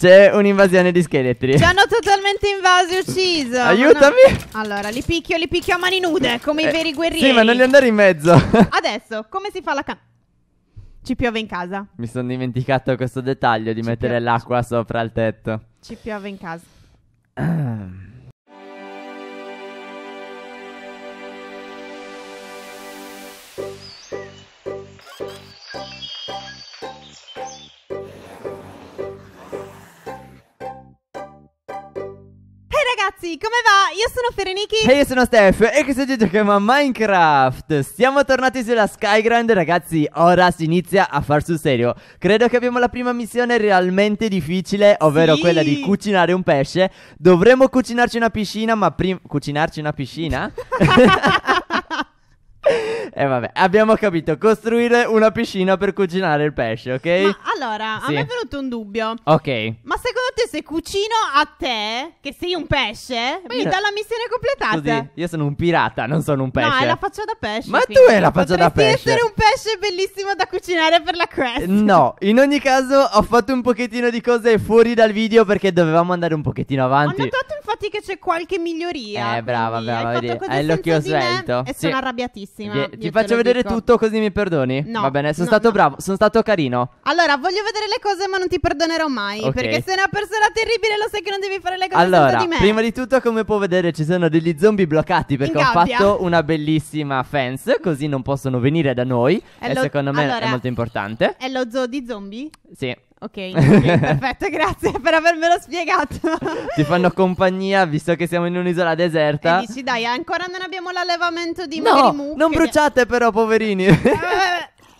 C'è un'invasione di scheletri. Ci hanno totalmente invaso e ucciso. Aiutami. No. Allora, li picchio, li picchio a mani nude, come eh, i veri guerrieri. Sì, ma non li andare in mezzo. Adesso, come si fa la can... Ci piove in casa. Mi sono dimenticato questo dettaglio di Ci mettere piove. l'acqua sopra il tetto. Ci piove in casa. Ah. ragazzi, come va? Io sono Fereniki E io sono Steph e questo state giocando a Minecraft Siamo tornati sulla Skyground ragazzi, ora si inizia a far sul serio Credo che abbiamo la prima missione realmente difficile, ovvero sì. quella di cucinare un pesce Dovremmo cucinarci una piscina, ma prima... cucinarci una piscina? E eh, vabbè, abbiamo capito. Costruire una piscina per cucinare il pesce, ok? Ma allora, sì. a me è venuto un dubbio. Ok. Ma secondo te se cucino a te, che sei un pesce, ma mi dà la missione completata? Scusi, io sono un pirata, non sono un pesce. No, hai la faccia da pesce. Ma tu hai la faccia da pesce. Potresti essere un pesce bellissimo da cucinare per la quest. No, in ogni caso ho fatto un pochettino di cose fuori dal video perché dovevamo andare un pochettino avanti. Ho notato noti che c'è qualche miglioria. Eh, brava, brava. Hai vedi. Hai l'occhio svelto. E sì. sono arrabbiatissima. Sì. Ti faccio vedere dico. tutto così mi perdoni. No. Va bene, sono no, stato no. bravo, sono stato carino. Allora, voglio vedere le cose, ma non ti perdonerò mai. Okay. Perché sei una persona terribile, lo sai che non devi fare le cose allora, di me. Prima di tutto, come può vedere, ci sono degli zombie bloccati. Perché ho fatto una bellissima fence. Così non possono venire da noi. È e lo... secondo me allora, è molto importante. È lo zoo di zombie? Sì. Ok, okay perfetto, grazie per avermelo spiegato. Ti fanno compagnia visto che siamo in un'isola deserta. E dici, dai, ancora non abbiamo l'allevamento di no, mucche. Non bruciate, però, poverini. Eh,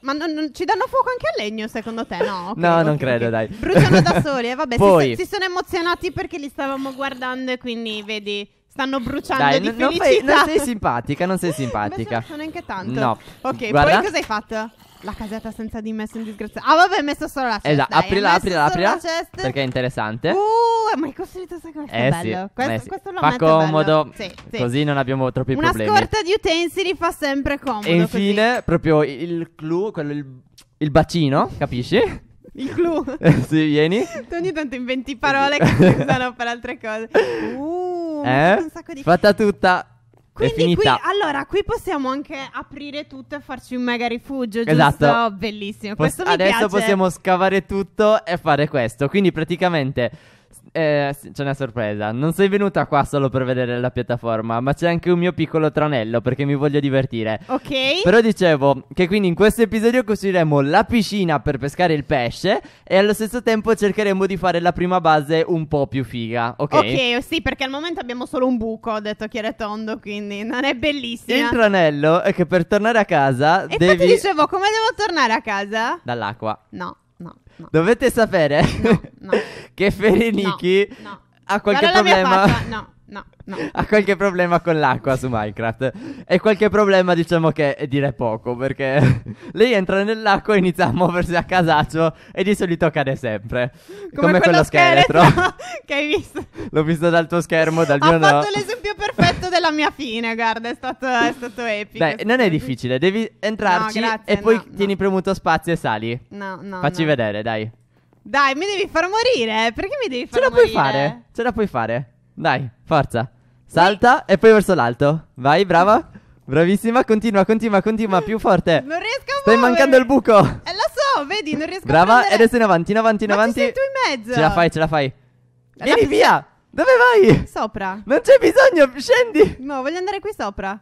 ma non, non, ci danno fuoco anche al legno, secondo te? No, okay, no okay, non credo, dai. Bruciano da soli, e eh, vabbè. Poi... Si, si sono emozionati perché li stavamo guardando e quindi, vedi, Stanno bruciando Dai, di n- non, fai, non sei simpatica, non sei simpatica. Beh, sono neanche tanto. No. Ok, Guarda. poi cosa hai fatto? La casetta senza di me, in disgrazia. Ah, vabbè, hai messo solo la esatto, cesta. Esatto, aprila, aprila, aprila. Perché è interessante. Uh, ma hai costruito sai come eh, sì. Questo, eh sì. questo lo fa comodo. Sì, sì. Così non abbiamo troppi Una problemi. Una scorta di utensili fa sempre comodo. E infine, così. proprio il clou, quello il, il bacino, capisci? Il clou. sì, vieni. Tu ogni tanto inventi parole che si usano per altre cose. Uh, eh? un sacco di... Fatta tutta. Quindi qui, allora, qui possiamo anche aprire tutto e farci un mega rifugio, giusto? Esatto. Bellissimo. Pos- adesso piace. possiamo scavare tutto e fare questo. Quindi praticamente eh, c'è una sorpresa. Non sei venuta qua solo per vedere la piattaforma, ma c'è anche un mio piccolo tranello perché mi voglio divertire. Ok. Però dicevo che quindi in questo episodio costruiremo la piscina per pescare il pesce e allo stesso tempo cercheremo di fare la prima base un po' più figa. Ok. Ok, sì, perché al momento abbiamo solo un buco, ho detto che e tondo, quindi non è bellissimo. Il tranello è che per tornare a casa e devi... dicevo, come devo tornare a casa? Dall'acqua. No, no. no. Dovete sapere. No. che Fereniki no, no. ha qualche Guarda problema. no. No, no. Ha qualche problema con l'acqua su Minecraft. E qualche problema, diciamo che è dire poco, perché lei entra nell'acqua e inizia a muoversi a casaccio e di solito cade sempre. Come, Come quello scheletro. che hai visto? L'ho visto dal tuo schermo, dal mio no. Ha fatto l'esempio perfetto della mia fine, guarda, è stato, è stato epico. Dai, non è difficile, devi entrarci no, grazie, e poi tieni premuto spazio e sali. No, no. Facci vedere, dai. Dai, mi devi far morire. Eh, perché mi devi far morire? Ce la puoi fare. Ce la puoi fare. Dai, forza. Salta Wait. e poi verso l'alto. Vai, brava. Bravissima, continua, continua, continua, più forte. Non riesco a Stai muovermi. mancando il buco. Eh, lo so, vedi, non riesco brava, a Brava, adesso in avanti, in avanti, in Ma avanti. Sei tu in mezzo. Ce la fai, ce la fai. Vieni la... via. Dove vai? Sopra. Non c'è bisogno, scendi. No, voglio andare qui sopra.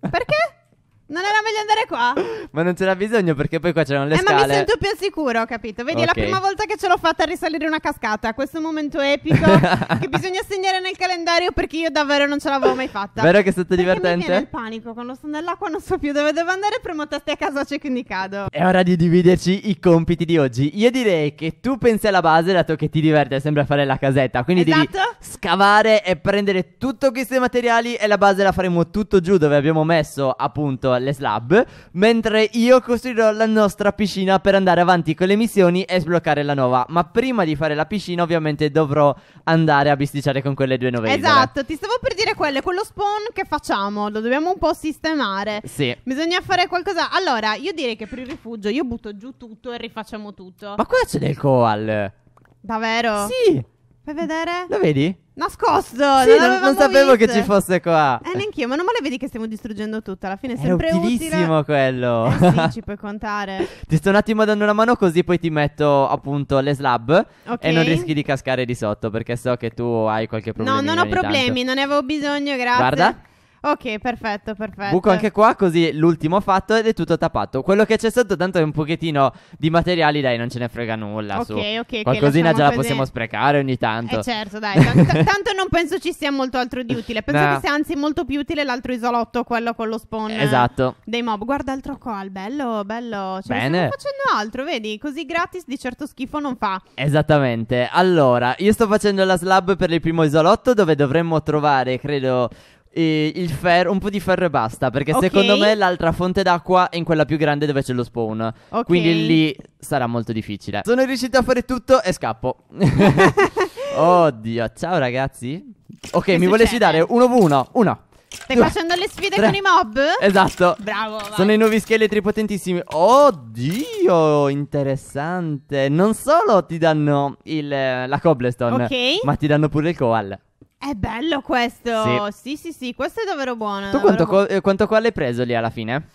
Perché? Non era meglio andare qua? Ma non c'era bisogno perché poi qua c'erano le eh, scale. ma mi sento più al sicuro, capito? Vedi, okay. è la prima volta che ce l'ho fatta a risalire una cascata. Questo momento epico che bisogna segnare nel calendario perché io davvero non ce l'avevo mai fatta. Vero che è stato perché divertente? Mi viene il panico quando sono nell'acqua, non so più dove devo andare, premo testa a casa c'è cioè, quindi cado. È ora di dividerci i compiti di oggi. Io direi che tu pensi alla base, dato che ti diverte sempre a fare la casetta, quindi esatto. devi scavare e prendere tutto questo materiali e la base la faremo tutto giù dove abbiamo messo appunto le slab, mentre io costruirò la nostra piscina per andare avanti con le missioni e sbloccare la nuova. Ma prima di fare la piscina, ovviamente dovrò andare a bisticciare con quelle due nuove Esatto, isole. ti stavo per dire quello, quello spawn che facciamo, lo dobbiamo un po' sistemare. Sì. Bisogna fare qualcosa. Allora, io direi che per il rifugio io butto giù tutto e rifacciamo tutto. Ma qua c'è del coal. Davvero? Sì. Fai vedere? Lo vedi? Nascosto! Sì, non, non sapevo visto. che ci fosse qua. Eh, neanche io ma non me le vedi che stiamo distruggendo tutto. Alla fine è sempre Era utilissimo utile. quello. Eh sì, ci puoi contare. Ti sto un attimo dando una mano così poi ti metto appunto le slab okay. e non rischi di cascare di sotto perché so che tu hai qualche problema. No, non ho problemi, tanto. non ne avevo bisogno, grazie. Guarda. Ok, perfetto, perfetto. Buco anche qua, così l'ultimo fatto ed è tutto tappato. Quello che c'è sotto tanto è un pochettino di materiali, dai, non ce ne frega nulla. Ok, su. ok. Qualcosina già la prese... possiamo sprecare ogni tanto. Eh certo, dai. T- t- tanto non penso ci sia molto altro di utile. Penso no. che sia anzi molto più utile l'altro isolotto, quello con lo spawn. Esatto. Dei mob. Guarda il trocoal, bello, bello. Cioè, Bene. Non facendo altro, vedi? Così gratis di certo schifo non fa. Esattamente. Allora, io sto facendo la slab per il primo isolotto dove dovremmo trovare, credo, il ferro, un po' di ferro e basta. Perché okay. secondo me l'altra fonte d'acqua è in quella più grande dove c'è lo spawn. Okay. Quindi lì sarà molto difficile. Sono riuscito a fare tutto e scappo. Oddio, ciao ragazzi. Ok, che mi volessi dare uno v uno. Una. Stai due, facendo le sfide tre. con i mob? Esatto. Bravo. Vai. Sono i nuovi scheletri potentissimi. Oddio, interessante. Non solo ti danno il, la cobblestone, okay. ma ti danno pure il coal. È bello questo. Sì, sì, sì, sì. questo è davvero buono. Tu davvero quanto, buono. Co- quanto qual hai preso lì alla fine?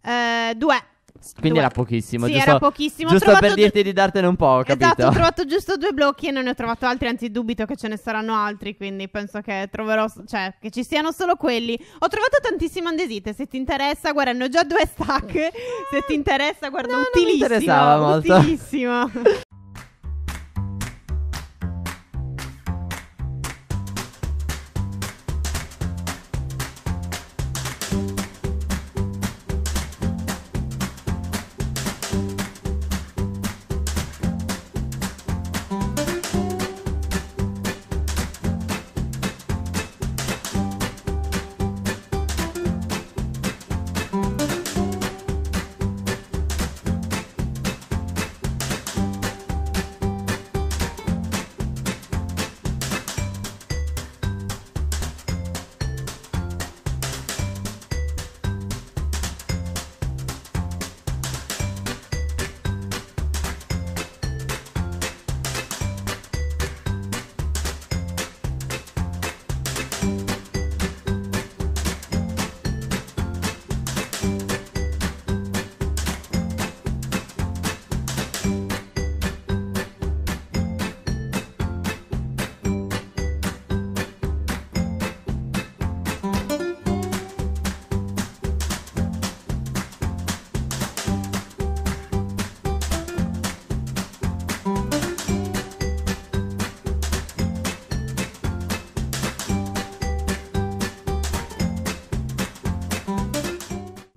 Eh, due. Quindi due. era pochissimo, sì, giusto, era pochissimo. giusto per dirti du- di dartene un po', capito? Esatto, ho trovato giusto due blocchi e non ne ho trovato altri, anzi dubito che ce ne saranno altri, quindi penso che troverò, cioè, che ci siano solo quelli. Ho trovato tantissime andesite, se ti interessa, guarda, ne ho già due stack, se ti interessa, guarda, no, utilissimo, non mi interessava molto. utilissimo.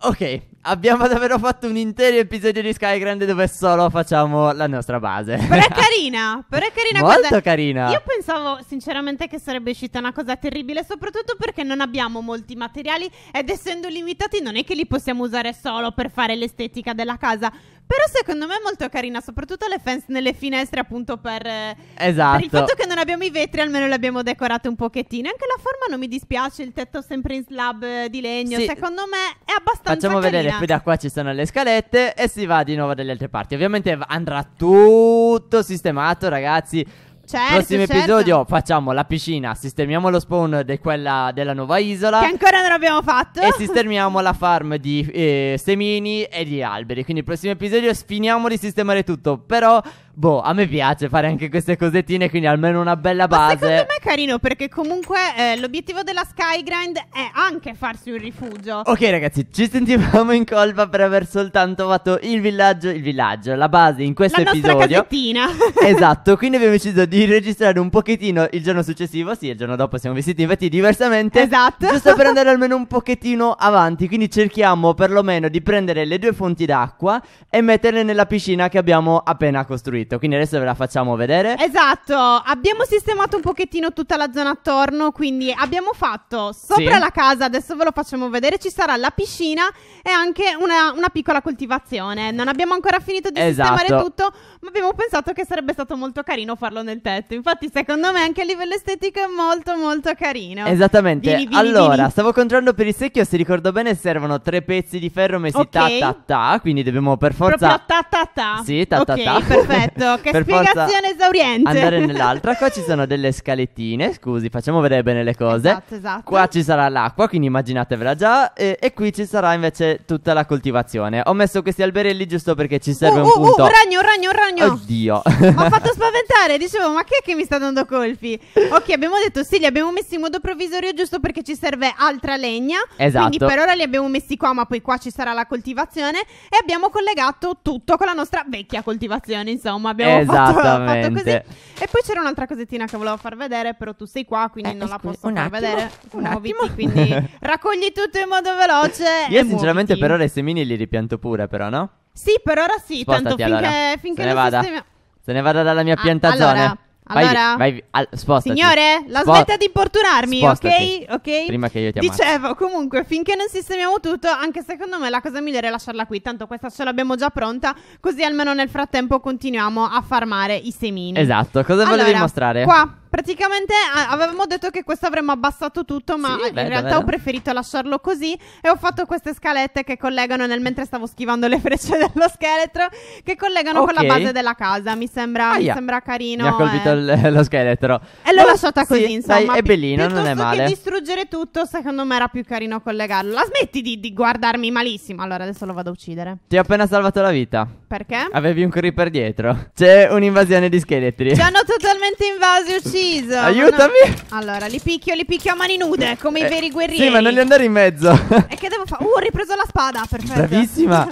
Ok, abbiamo davvero fatto un intero episodio di Sky Grande dove solo facciamo la nostra base. Però è carina, però è carina. Molto guarda, carina. Io pensavo sinceramente che sarebbe uscita una cosa terribile, soprattutto perché non abbiamo molti materiali ed essendo limitati non è che li possiamo usare solo per fare l'estetica della casa. Però secondo me è molto carina, soprattutto le fence nelle finestre, appunto per, esatto. per il esatto. fatto che non abbiamo i vetri, almeno le abbiamo decorate un pochettino. Anche la forma non mi dispiace, il tetto sempre in slab eh, di legno. Sì. Secondo me è abbastanza Facciamo carina. vedere, qui da qua ci sono le scalette e si va di nuovo dalle altre parti. Ovviamente andrà tutto sistemato, ragazzi. Certo, Prossimo certo. episodio facciamo la piscina, sistemiamo lo spawn di quella della nuova isola. Che ancora non abbiamo fatto. E sistemiamo la farm di eh, semini e di alberi. Quindi il prossimo episodio finiamo di sistemare tutto. Però boh, a me piace fare anche queste cosettine, quindi almeno una bella base. Ma secondo me è carino perché comunque eh, l'obiettivo della Skygrind è anche farsi un rifugio. Ok ragazzi, ci sentivamo in colpa per aver soltanto fatto il villaggio, il villaggio, la base in questo la episodio. La nostra casettina. esatto, quindi abbiamo deciso di registrare un pochettino il giorno successivo, sì, il giorno dopo siamo vestiti infatti diversamente. Esatto. Giusto per andare almeno un pochettino avanti, quindi cerchiamo perlomeno di prendere le due fonti d'acqua e metterle nella piscina che abbiamo appena costruito scritto, quindi adesso ve la facciamo vedere. Esatto, abbiamo sistemato un pochettino tutta la zona attorno, quindi abbiamo fatto sopra sì. la casa, adesso ve lo facciamo vedere, ci sarà la piscina e anche una, una piccola coltivazione. Non abbiamo ancora finito di esatto. sistemare tutto, ma abbiamo pensato che sarebbe stato molto carino farlo nel tetto. Infatti, secondo me, anche a livello estetico è molto, molto carino. Esattamente. Vieni, vieni, allora, vieni. stavo controllando per il secchio. Se ricordo bene, servono tre pezzi di ferro messi okay. ta ta ta. Quindi dobbiamo per forza. Proprio ta ta ta. Sì, ta okay, ta ta. perfetto. Che per spiegazione esauriente. Andare nell'altra. Qua ci sono delle scalettine. Scusi, facciamo vedere bene le cose. Esatto, esatto. Qua ci sarà l'acqua, quindi immaginatevela già. E, e qui ci sarà invece tutta la coltivazione. Ho messo questi alberelli giusto perché ci serve uh, un uh, uh punto. Uh, ragno, un ragno, un ragno. Antonio. Oddio. Mi ha fatto spaventare. Dicevo, ma che è che mi sta dando colpi? Ok, abbiamo detto sì, li abbiamo messi in modo provvisorio giusto perché ci serve altra legna. Esatto. Quindi per ora li abbiamo messi qua, ma poi qua ci sarà la coltivazione. E abbiamo collegato tutto con la nostra vecchia coltivazione. Insomma, abbiamo fatto, fatto, così. E poi c'era un'altra cosettina che volevo far vedere, però tu sei qua, quindi eh, non scusa, la posso far attimo, vedere. Un Muoviti, attimo. quindi raccogli tutto in modo veloce. Io, sinceramente, muoviti. per ora i semini li ripianto pure, però, no? Sì, per ora sì, Spostati, tanto finché, allora. finché Se ne vada. Sistema... Se ne vada dalla mia pianta ah, zona. Allora. Vai, allora, vai, al, signore, la Spo- smetta di importunarmi, spostati. ok? Prima che io ti ammazzi. Dicevo, comunque, finché non sistemiamo tutto, anche secondo me la cosa migliore è lasciarla qui. Tanto questa ce l'abbiamo già pronta, così almeno nel frattempo continuiamo a farmare i semini. Esatto, cosa allora, volevi mostrare? Qua praticamente avevamo detto che questo avremmo abbassato tutto, ma Sì, in bello, realtà ho preferito lasciarlo così e ho fatto queste scalette che collegano nel mentre stavo schivando le frecce dello scheletro che collegano con Ok. la base della casa. Mi sembra, mi sembra carino. Mi ha colpito eh. lo scheletro. E l'ho Ma- lasciata così, sì, insomma. dai, è Pi- bellino, non è male. che distruggere tutto, secondo me era più carino collegarlo. La smetti di, di guardarmi malissimo. Allora adesso lo vado a uccidere. Ti ho appena salvato la vita. Perché? Avevi un creeper dietro. C'è un'invasione di scheletri. Ci hanno totalmente invasi, uccisi preciso. Aiutami. No. Allora, li picchio, li picchio a mani nude, eh, come eh, i veri guerrieri. Sì, ma non li andare in mezzo. e che devo fare? Uh, ho ripreso la spada, perfetto. Bravissima.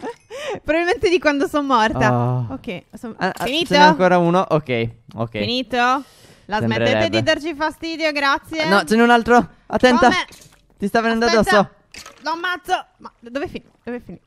Probabilmente di quando sono morta. Oh. Ok, sono... Ah, finito. Ah, ce n'è ancora uno. Ok, ok. Finito. La smettete di darci fastidio, grazie. No, ce n'è un altro. Attenta. Come? Ti sta venendo Aspetta. addosso. Lo ammazzo. Ma dove finì? Dove finì?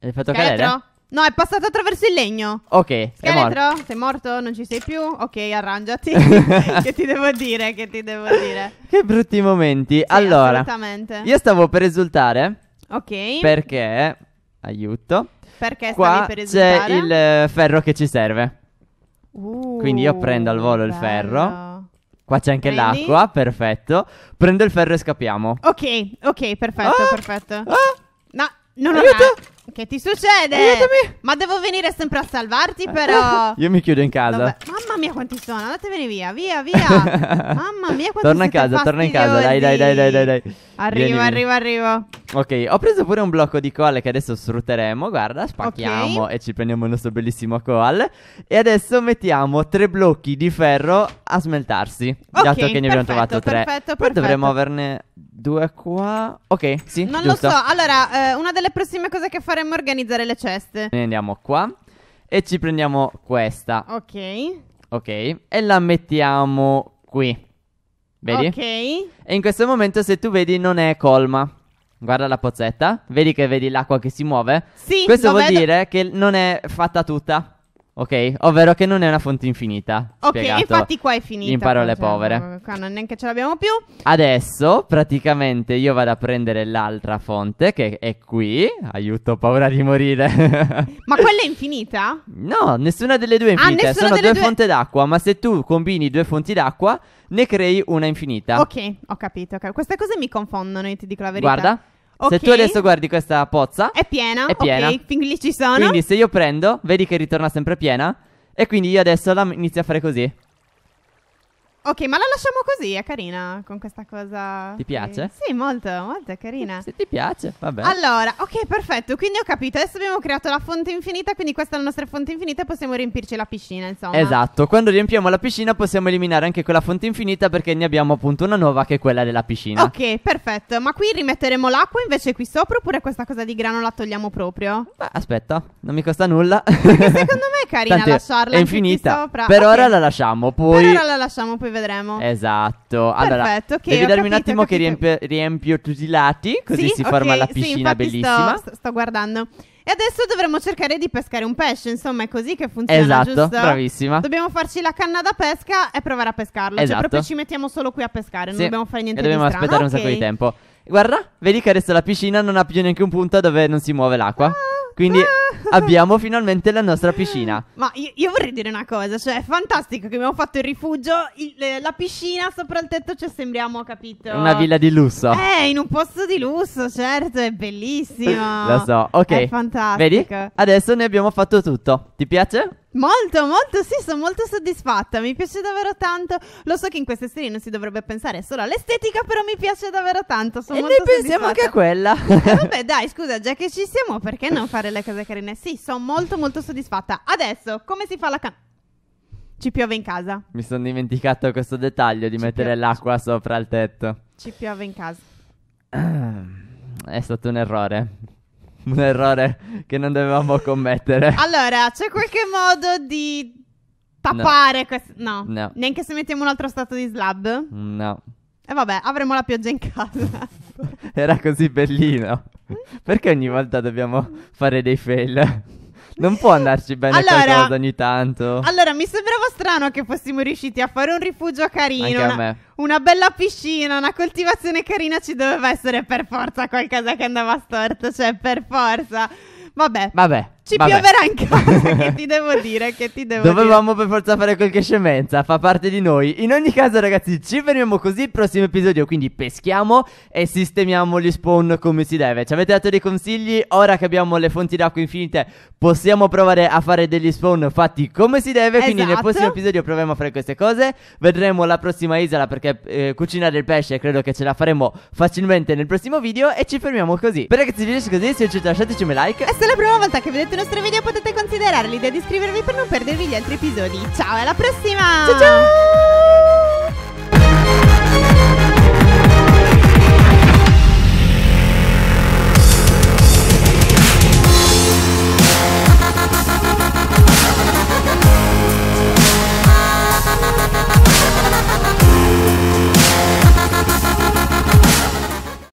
L'effetto cadere? No, è passato attraverso il legno. Ok. Scheletro, morto. sei morto? Non ci sei più? Ok, arrangiati. che ti devo dire? Che ti devo dire? Che brutti momenti. Sì, allora, assolutamente. io stavo per esultare. Ok. Perché, aiuto. Perché Qua per esultare? C'è il eh, ferro che ci serve. Uh, Quindi io prendo al volo bello. il ferro. Qua c'è anche Prendi? l'acqua, perfetto. Prendo il ferro e scappiamo. Ok, ok, perfetto, ah, perfetto. Ah, no, non ho Aiuto! Che ti succede? Aiutami. Ma devo venire sempre a salvarti, eh. però. Io mi chiudo in casa. Vabbè. Mamma mia, quanti sono. Andatevene via, via, via. Mamma mia, quanti Torna a casa, torna in casa. Dai, dai, dai, dai. dai, dai. Arrivo, Vieni. arrivo, arrivo. Ok, ho preso pure un blocco di coal che adesso sfrutteremo. Guarda, spacchiamo okay. e ci prendiamo il nostro bellissimo coal. E adesso mettiamo tre blocchi di ferro a smeltarsi. Okay, dato che ne abbiamo trovato tre. Perfetto, perfetto. Poi dovremmo averne due qua. Ok, sì. Non giusto. lo so. Allora, eh, una delle prossime cose che faremo faremmo organizzare le ceste. Ne andiamo qua e ci prendiamo questa. Ok. Ok, e la mettiamo qui. Vedi? Ok. E in questo momento, se tu vedi, non è colma. Guarda la pozzetta. Vedi che vedi l'acqua che si muove? Sì. Questo vuol vedo. dire che non è fatta tutta. Ok, ovvero che non è una fonte infinita. Ok, infatti qua è finita. In parole povere. Qua non neanche ce l'abbiamo più. Adesso, praticamente, io vado a prendere l'altra fonte che è qui. Aiuto, ho paura di morire. ma quella è infinita? No, nessuna delle due è ah, infinita. Ah, Sono due, due fonti d'acqua, ma se tu combini due fonti d'acqua, ne crei una infinita. Ok, ho capito. Okay. Queste cose mi confondono, io ti dico la verità. Guarda. Okay. Se tu adesso guardi questa pozza, è piena. È piena. Ok, fin lì ci sono. Quindi se io prendo, vedi che ritorna sempre piena. E quindi io adesso la inizio a fare così. Ok, ma la lasciamo così, è carina con questa cosa. Ti piace? Sì, molto, molto carina. Se ti piace, va bene. Allora, ok, perfetto. Quindi ho capito. Adesso abbiamo creato la fonte infinita, quindi questa è la nostra fonte infinita e possiamo riempirci la piscina, insomma. Esatto. Quando riempiamo la piscina possiamo eliminare anche quella fonte infinita perché ne abbiamo appunto una nuova che è quella della piscina. Ok, perfetto. Ma qui rimetteremo l'acqua invece qui sopra oppure questa cosa di grano la togliamo proprio? Beh, aspetta, non mi costa nulla. Perché secondo me è carina Tant'è, lasciarla è infinita. sopra. Per okay. ora la lasciamo, poi Per ora la lasciamo, poi vedremo. Esatto. Allora, Perfetto, okay, devi darmi capito, un attimo che riempio, riempio, tutti i lati, così sì? si okay, forma la piscina sì, bellissima. Sto, sto guardando. E adesso dovremmo cercare di pescare un pesce, insomma, è così che funziona, esatto, giusto? bravissima. Dobbiamo farci la canna da pesca e provare a pescarlo. Cioè, esatto. Cioè, proprio ci mettiamo solo qui a pescare, non dobbiamo fare niente e dobbiamo di aspettare ah, un sacco di tempo. Guarda, vedi che adesso la piscina non ha più neanche un punto dove non si muove l'acqua. Ah, Quindi... Ah abbiamo finalmente la nostra piscina. Ma io, io, vorrei dire una cosa, cioè è fantastico che abbiamo fatto il rifugio, il, la piscina sopra il tetto, ci sembriamo, capito? Una villa di lusso. Eh, in un posto di lusso, certo, è bellissimo. Lo so, ok. È fantastico. Vedi? Adesso ne abbiamo fatto tutto. Ti piace? Molto, molto, sì, sono molto soddisfatta, mi piace davvero tanto. Lo so che in queste serie non si dovrebbe pensare solo all'estetica, però mi piace davvero tanto. Sono e noi pensiamo anche a quella. Eh, vabbè, dai, scusa, già che ci siamo, perché non fare le cose carine? carne. Sì, sono molto molto soddisfatta. Adesso, come si fa la canna? Ci piove in casa. Mi sono dimenticato questo dettaglio di Ci mettere piove. l'acqua sopra il tetto. Ci piove in casa. È stato un errore. Un errore che non dovevamo commettere. Allora, c'è qualche modo di tappare no. questo? No. no. Neanche se mettiamo un altro strato di slab? No. E vabbè, avremo la pioggia in casa. Era così bellino. Perché ogni volta dobbiamo fare dei fail? Non può andarci bene allora, qualcosa ogni tanto. Allora, mi sembrava strano che fossimo riusciti a fare un rifugio carino. Una, una, bella piscina, una coltivazione carina. Ci doveva essere per forza qualcosa che andava storto. Cioè, per forza. Vabbè. Vabbè. Ci Vabbè. pioverà in casa, che ti devo dire, che ti devo Dovevamo dire. per forza fare qualche scemenza, fa parte di noi. In ogni caso, ragazzi, ci fermiamo così. prossimo episodio, quindi peschiamo e sistemiamo gli spawn come si deve. Ci avete dato dei consigli? Ora che abbiamo le fonti d'acqua infinite, possiamo provare a fare degli spawn fatti come si deve. Esatto. Quindi nel esatto. prossimo episodio proviamo a fare queste cose. Vedremo la prossima isola perché eh, cucinare il pesce credo che ce la faremo facilmente nel prossimo video. E ci fermiamo così. Per ragazzi, vi piace così, se è ci lasciateci un like. E se è la prima volta che vedete una nostri video potete considerare l'idea di iscrivervi per non perdervi gli altri episodi. Ciao, alla prossima! Ciao ciao!